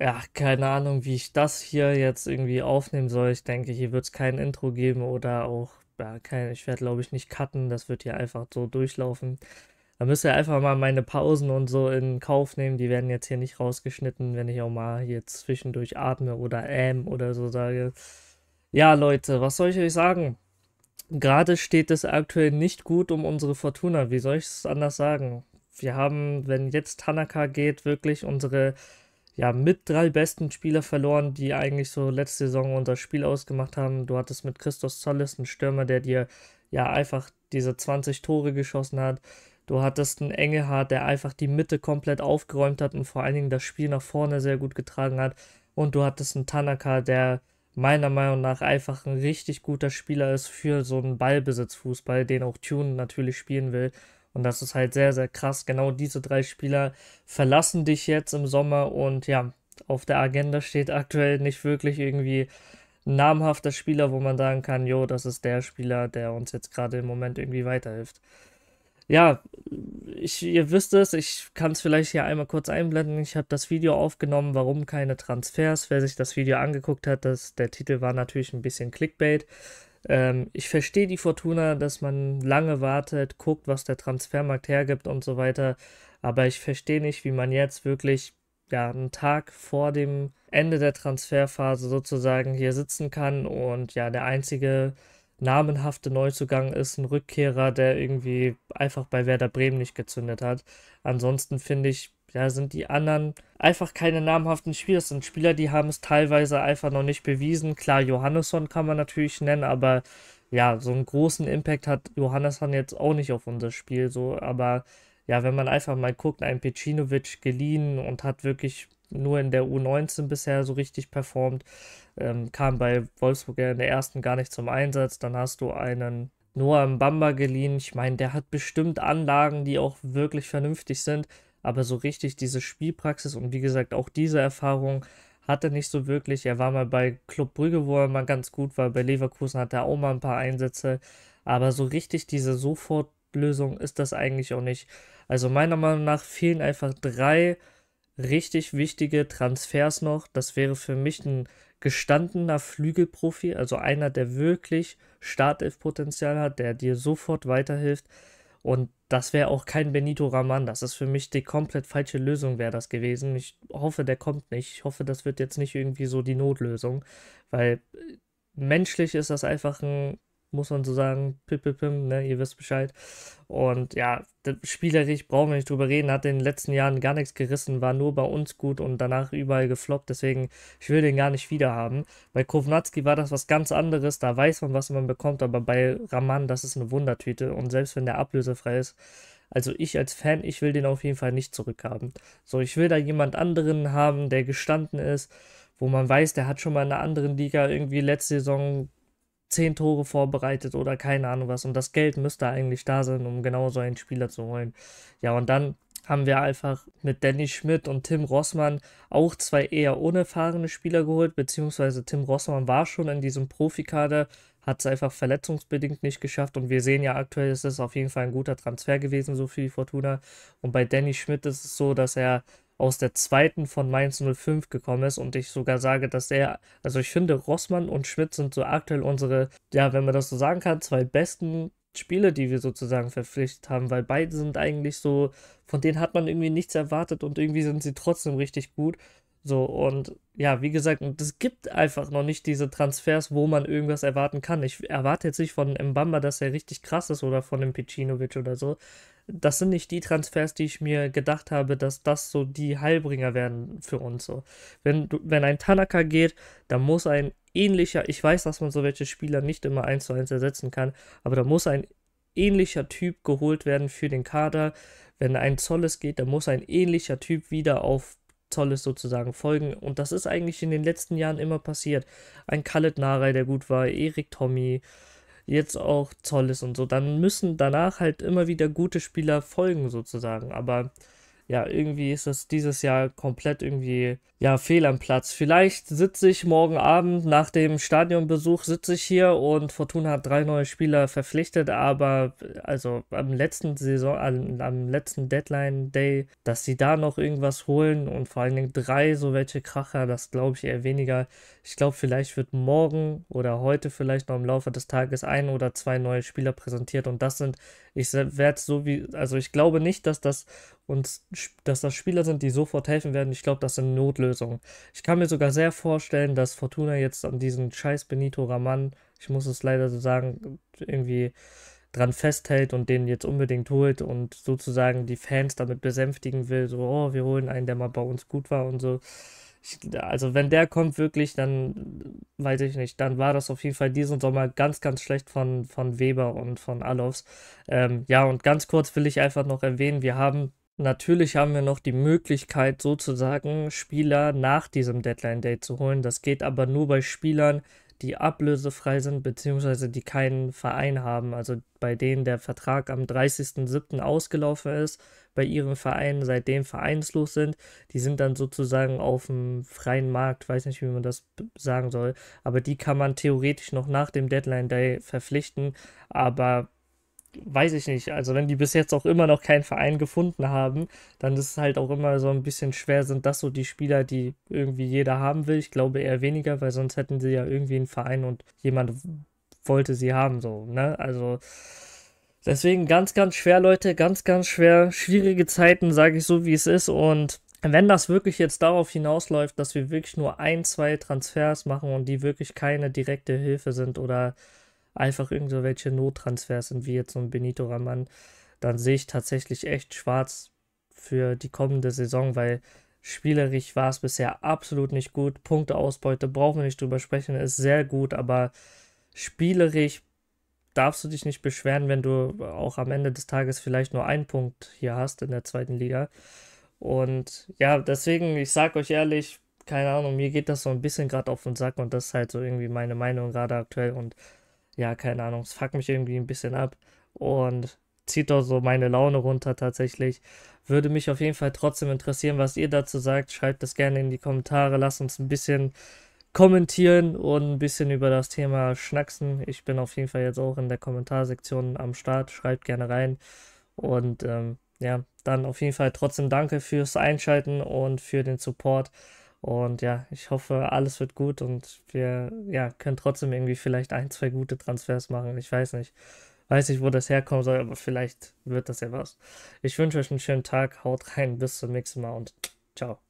Ja, keine Ahnung, wie ich das hier jetzt irgendwie aufnehmen soll. Ich denke, hier wird es kein Intro geben oder auch, ja, kein, ich werde glaube ich nicht cutten, das wird hier einfach so durchlaufen. Da müsst ihr einfach mal meine Pausen und so in Kauf nehmen. Die werden jetzt hier nicht rausgeschnitten, wenn ich auch mal hier zwischendurch atme oder ähm oder so sage. Ja, Leute, was soll ich euch sagen? Gerade steht es aktuell nicht gut um unsere Fortuna. Wie soll ich es anders sagen? Wir haben, wenn jetzt Tanaka geht, wirklich unsere ja, mit drei besten Spieler verloren, die eigentlich so letzte Saison unser Spiel ausgemacht haben. Du hattest mit Christos Zolles einen Stürmer, der dir ja einfach diese 20 Tore geschossen hat. Du hattest einen Engelhardt, der einfach die Mitte komplett aufgeräumt hat und vor allen Dingen das Spiel nach vorne sehr gut getragen hat. Und du hattest einen Tanaka, der meiner Meinung nach einfach ein richtig guter Spieler ist für so einen Ballbesitzfußball, den auch Tune natürlich spielen will. Und das ist halt sehr, sehr krass. Genau diese drei Spieler verlassen dich jetzt im Sommer und ja, auf der Agenda steht aktuell nicht wirklich irgendwie ein namhafter Spieler, wo man sagen kann, jo, das ist der Spieler, der uns jetzt gerade im Moment irgendwie weiterhilft. Ja, ich, ihr wisst es, ich kann es vielleicht hier einmal kurz einblenden. Ich habe das Video aufgenommen, warum keine Transfers. Wer sich das Video angeguckt hat, das, der Titel war natürlich ein bisschen Clickbait. Ähm, ich verstehe die Fortuna, dass man lange wartet, guckt, was der Transfermarkt hergibt und so weiter. Aber ich verstehe nicht, wie man jetzt wirklich ja, einen Tag vor dem Ende der Transferphase sozusagen hier sitzen kann und ja, der einzige namenhafte Neuzugang ist ein Rückkehrer, der irgendwie einfach bei Werder Bremen nicht gezündet hat. Ansonsten finde ich, ja, sind die anderen einfach keine namhaften Spieler. Das sind Spieler, die haben es teilweise einfach noch nicht bewiesen. Klar, Johannesson kann man natürlich nennen, aber ja, so einen großen Impact hat Johannesson jetzt auch nicht auf unser Spiel so. Aber ja, wenn man einfach mal guckt, ein Pecinovic geliehen und hat wirklich nur in der U19 bisher so richtig performt, ähm, kam bei Wolfsburg ja in der ersten gar nicht zum Einsatz. Dann hast du einen Noah Mbamba geliehen. Ich meine, der hat bestimmt Anlagen, die auch wirklich vernünftig sind aber so richtig diese Spielpraxis und wie gesagt auch diese Erfahrung hat er nicht so wirklich. Er war mal bei Club Brügge, wo er mal ganz gut war. Bei Leverkusen hat er auch mal ein paar Einsätze. Aber so richtig diese Sofortlösung ist das eigentlich auch nicht. Also meiner Meinung nach fehlen einfach drei richtig wichtige Transfers noch. Das wäre für mich ein gestandener Flügelprofi, also einer, der wirklich Startelf-Potenzial hat, der dir sofort weiterhilft. Und das wäre auch kein Benito Raman. Das ist für mich die komplett falsche Lösung, wäre das gewesen. Ich hoffe, der kommt nicht. Ich hoffe, das wird jetzt nicht irgendwie so die Notlösung, weil äh, menschlich ist das einfach ein muss man so sagen, pip, pip, pip, ne, ihr wisst Bescheid. Und ja, spielerisch brauchen wir nicht drüber reden, hat in den letzten Jahren gar nichts gerissen, war nur bei uns gut und danach überall gefloppt, deswegen, ich will den gar nicht wieder haben. Bei Kovnatski war das was ganz anderes, da weiß man, was man bekommt, aber bei Raman, das ist eine Wundertüte und selbst wenn der ablösefrei ist, also ich als Fan, ich will den auf jeden Fall nicht zurückhaben. So, ich will da jemand anderen haben, der gestanden ist, wo man weiß, der hat schon mal in einer anderen Liga irgendwie letzte Saison zehn Tore vorbereitet oder keine Ahnung was. Und das Geld müsste eigentlich da sein, um genau so einen Spieler zu holen. Ja, und dann haben wir einfach mit Danny Schmidt und Tim Rossmann auch zwei eher unerfahrene Spieler geholt, beziehungsweise Tim Rossmann war schon in diesem Profikader, hat es einfach verletzungsbedingt nicht geschafft und wir sehen ja aktuell, ist es auf jeden Fall ein guter Transfer gewesen, so für die Fortuna. Und bei Danny Schmidt ist es so, dass er aus der zweiten von Mainz 05 gekommen ist und ich sogar sage, dass er, also ich finde, Rossmann und Schmidt sind so aktuell unsere, ja, wenn man das so sagen kann, zwei besten Spieler, die wir sozusagen verpflichtet haben, weil beide sind eigentlich so, von denen hat man irgendwie nichts erwartet und irgendwie sind sie trotzdem richtig gut. So, und ja, wie gesagt, es gibt einfach noch nicht diese Transfers, wo man irgendwas erwarten kann. Ich erwarte jetzt nicht von Mbamba, dass er richtig krass ist oder von dem Picinovic oder so das sind nicht die Transfers, die ich mir gedacht habe, dass das so die Heilbringer werden für uns. So. Wenn, wenn ein Tanaka geht, dann muss ein ähnlicher, ich weiß, dass man so welche Spieler nicht immer eins zu eins ersetzen kann, aber da muss ein ähnlicher Typ geholt werden für den Kader. Wenn ein Zolles geht, dann muss ein ähnlicher Typ wieder auf Zolles sozusagen folgen. Und das ist eigentlich in den letzten Jahren immer passiert. Ein Khaled Narei, der gut war, Erik Tommy, jetzt auch Zoll ist und so, dann müssen danach halt immer wieder gute Spieler folgen sozusagen. Aber ja, irgendwie ist das dieses Jahr komplett irgendwie, ja, fehl am Platz. Vielleicht sitze ich morgen Abend nach dem Stadionbesuch, sitze ich hier und Fortuna hat drei neue Spieler verpflichtet, aber also am letzten Saison, am, am letzten Deadline-Day, dass sie da noch irgendwas holen und vor allen Dingen drei so welche Kracher, das glaube ich eher weniger. Ich glaube, vielleicht wird morgen oder heute vielleicht noch im Laufe des Tages ein oder zwei neue Spieler präsentiert und das sind, ich werde so wie, also ich glaube nicht, dass das und dass das Spieler sind, die sofort helfen werden. Ich glaube, das sind Notlösungen. Ich kann mir sogar sehr vorstellen, dass Fortuna jetzt an diesen scheiß Benito Raman, ich muss es leider so sagen, irgendwie dran festhält und den jetzt unbedingt holt und sozusagen die Fans damit besänftigen will, so, oh, wir holen einen, der mal bei uns gut war und so. Ich, also wenn der kommt wirklich, dann weiß ich nicht, dann war das auf jeden Fall diesen Sommer ganz, ganz schlecht von, von Weber und von Alofs. Ähm, ja, und ganz kurz will ich einfach noch erwähnen, wir haben Natürlich haben wir noch die Möglichkeit, sozusagen Spieler nach diesem deadline Day zu holen. Das geht aber nur bei Spielern, die ablösefrei sind, beziehungsweise die keinen Verein haben. Also bei denen der Vertrag am 30.07. ausgelaufen ist, bei ihren Vereinen seitdem vereinslos sind. Die sind dann sozusagen auf dem freien Markt, weiß nicht, wie man das sagen soll. Aber die kann man theoretisch noch nach dem Deadline-Day verpflichten. Aber weiß ich nicht. Also wenn die bis jetzt auch immer noch keinen Verein gefunden haben, dann ist es halt auch immer so ein bisschen schwer, sind das so die Spieler, die irgendwie jeder haben will. Ich glaube eher weniger, weil sonst hätten sie ja irgendwie einen Verein und jemand wollte sie haben, so, ne? Also deswegen ganz, ganz schwer, Leute, ganz, ganz schwer. Schwierige Zeiten, sage ich so, wie es ist. Und wenn das wirklich jetzt darauf hinausläuft, dass wir wirklich nur ein, zwei Transfers machen und die wirklich keine direkte Hilfe sind oder einfach irgendwelche Nottransfers sind, wie jetzt so ein Benito Raman, dann sehe ich tatsächlich echt schwarz für die kommende Saison, weil spielerisch war es bisher absolut nicht gut. Punkteausbeute brauchen wir nicht drüber sprechen, ist sehr gut, aber spielerisch darfst du dich nicht beschweren, wenn du auch am Ende des Tages vielleicht nur einen Punkt hier hast in der zweiten Liga. Und ja, deswegen, ich sag euch ehrlich, keine Ahnung, mir geht das so ein bisschen gerade auf den Sack und das ist halt so irgendwie meine Meinung gerade aktuell und ja, keine Ahnung, es fuckt mich irgendwie ein bisschen ab und zieht doch so meine Laune runter tatsächlich. Würde mich auf jeden Fall trotzdem interessieren, was ihr dazu sagt. Schreibt das gerne in die Kommentare, lasst uns ein bisschen kommentieren und ein bisschen über das Thema schnacksen. Ich bin auf jeden Fall jetzt auch in der Kommentarsektion am Start. Schreibt gerne rein. Und ähm, ja, dann auf jeden Fall trotzdem danke fürs Einschalten und für den Support. Und ja, ich hoffe, alles wird gut und wir ja, können trotzdem irgendwie vielleicht ein, zwei gute Transfers machen. Ich weiß nicht. Weiß nicht, wo das herkommen soll, aber vielleicht wird das ja was. Ich wünsche euch einen schönen Tag. Haut rein, bis zum nächsten Mal und ciao.